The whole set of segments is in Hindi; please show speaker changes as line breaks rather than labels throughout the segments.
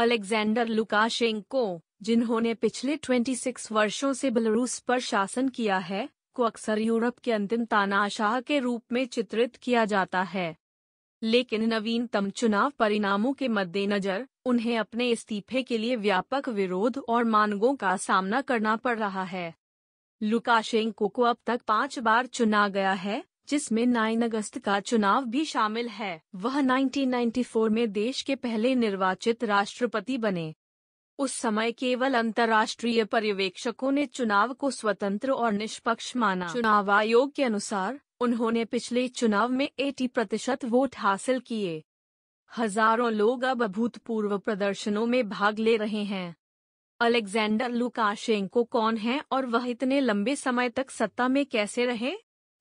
अलेक्जेंडर लुकाशेंको जिन्होंने पिछले 26 वर्षों से बेलारूस पर शासन किया है को अक्सर यूरोप के अंतिम तानाशाह के रूप में चित्रित किया जाता है लेकिन नवीनतम चुनाव परिणामों के मद्देनजर उन्हें अपने इस्तीफे के लिए व्यापक विरोध और मानगों का सामना करना पड़ रहा है लुकाशेंको को अब तक पांच बार चुना गया है जिसमें नाइन अगस्त का चुनाव भी शामिल है वह 1994 में देश के पहले निर्वाचित राष्ट्रपति बने उस समय केवल अंतर्राष्ट्रीय पर्यवेक्षकों ने चुनाव को स्वतंत्र और निष्पक्ष माना चुनाव आयोग के अनुसार उन्होंने पिछले चुनाव में 80 प्रतिशत वोट हासिल किए हजारों लोग अब अभूतपूर्व प्रदर्शनों में भाग ले रहे हैं अलेक्जेंडर लुकाशेंको कौन है और वह इतने लंबे समय तक सत्ता में कैसे रहे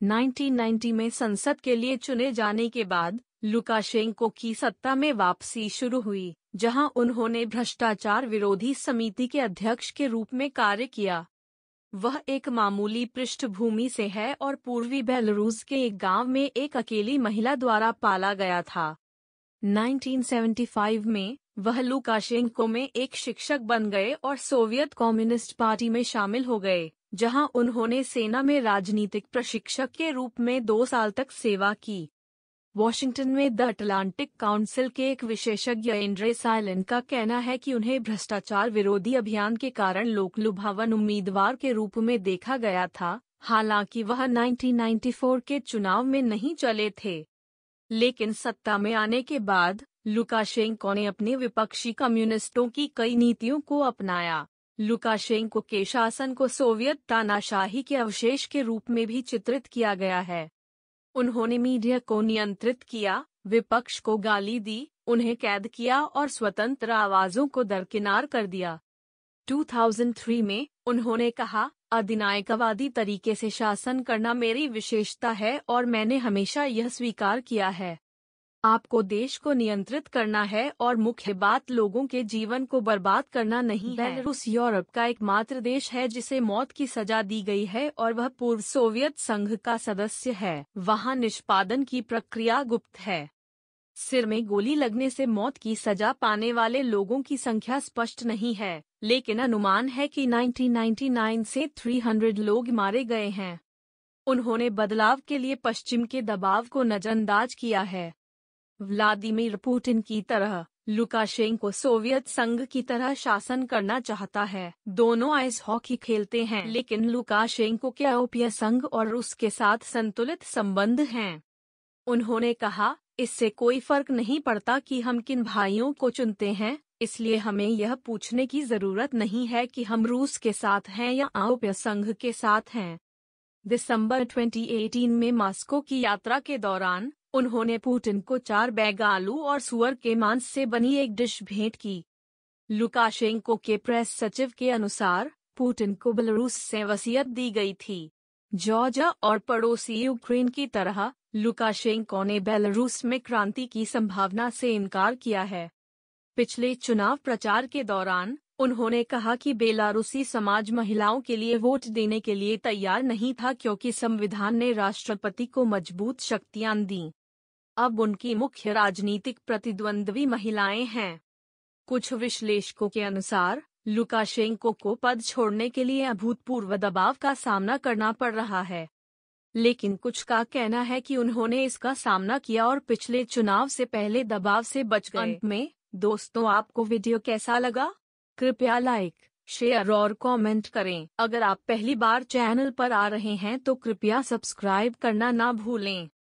1990 में संसद के लिए चुने जाने के बाद लुकाशेंको की सत्ता में वापसी शुरू हुई जहां उन्होंने भ्रष्टाचार विरोधी समिति के अध्यक्ष के रूप में कार्य किया वह एक मामूली पृष्ठभूमि से है और पूर्वी बेलरूस के एक गांव में एक अकेली महिला द्वारा पाला गया था 1975 में वह लुकाशेंको में एक शिक्षक बन गए और सोवियत कम्युनिस्ट पार्टी में शामिल हो गए जहां उन्होंने सेना में राजनीतिक प्रशिक्षक के रूप में दो साल तक सेवा की वॉशिंगटन में द अटलांटिक काउंसिल के एक विशेषज्ञ एंड्रे साइलन का कहना है कि उन्हें भ्रष्टाचार विरोधी अभियान के कारण लोकलुभावन उम्मीदवार के रूप में देखा गया था हालांकि वह 1994 के चुनाव में नहीं चले थे लेकिन सत्ता में आने के बाद लुकाशेंको ने अपने विपक्षी कम्युनिस्टों की कई नीतियों को अपनाया लुकाशेंको के शासन को सोवियत तानाशाही के अवशेष के रूप में भी चित्रित किया गया है उन्होंने मीडिया को नियंत्रित किया विपक्ष को गाली दी उन्हें कैद किया और स्वतंत्र आवाजों को दरकिनार कर दिया 2003 में उन्होंने कहा अधिनायकवादी तरीके से शासन करना मेरी विशेषता है और मैंने हमेशा यह स्वीकार किया है आपको देश को नियंत्रित करना है और मुख्य बात लोगों के जीवन को बर्बाद करना नहीं है रूस यूरोप का एकमात्र देश है जिसे मौत की सजा दी गई है और वह पूर्व सोवियत संघ का सदस्य है वहां निष्पादन की प्रक्रिया गुप्त है सिर में गोली लगने से मौत की सजा पाने वाले लोगों की संख्या स्पष्ट नहीं है लेकिन अनुमान है कि 1999 से 300 लोग मारे गए हैं उन्होंने बदलाव के लिए पश्चिम के दबाव को नजरअंदाज किया है व्लादिमीर पुतिन की तरह लुकाशेंको सोवियत संघ की तरह शासन करना चाहता है दोनों आइस हॉकी खेलते हैं लेकिन लुकाशेंको के यूरोपीय संघ और रूस के साथ संतुलित संबंध हैं उन्होंने कहा इससे कोई फर्क नहीं पड़ता कि हम किन भाइयों को चुनते हैं इसलिए हमें यह पूछने की जरूरत नहीं है कि हम रूस के साथ हैं या यूरोपीय संघ के साथ हैं दिसंबर 2018 में मास्को की यात्रा के दौरान उन्होंने पुतिन को चार बैग आलू और सुअर के मांस से बनी एक डिश भेंट की लुकाशेंको के प्रेस सचिव के अनुसार पुतिन को बेलारूस से वसीयत दी गई थी जॉर्जा और पड़ोसी यूक्रेन की तरह लुकाशेंको ने बेलारूस में क्रांति की संभावना से इनकार किया है पिछले चुनाव प्रचार के दौरान उन्होंने कहा कि बेलारूसी समाज महिलाओं के लिए वोट देने के लिए तैयार नहीं था क्योंकि संविधान ने राष्ट्रपति को मजबूत शक्तियां दी अब उनकी मुख्य राजनीतिक प्रतिद्वंद्वी महिलाएं हैं कुछ विश्लेषकों के अनुसार लुकाशेंको को पद छोड़ने के लिए अभूतपूर्व दबाव का सामना करना पड़ रहा है लेकिन कुछ का कहना है कि उन्होंने इसका सामना किया और पिछले चुनाव से पहले दबाव से बच गए अंत में दोस्तों आपको वीडियो कैसा लगा कृपया लाइक शेयर और कमेंट करें अगर आप पहली बार चैनल पर आ रहे हैं तो कृपया सब्सक्राइब करना ना भूलें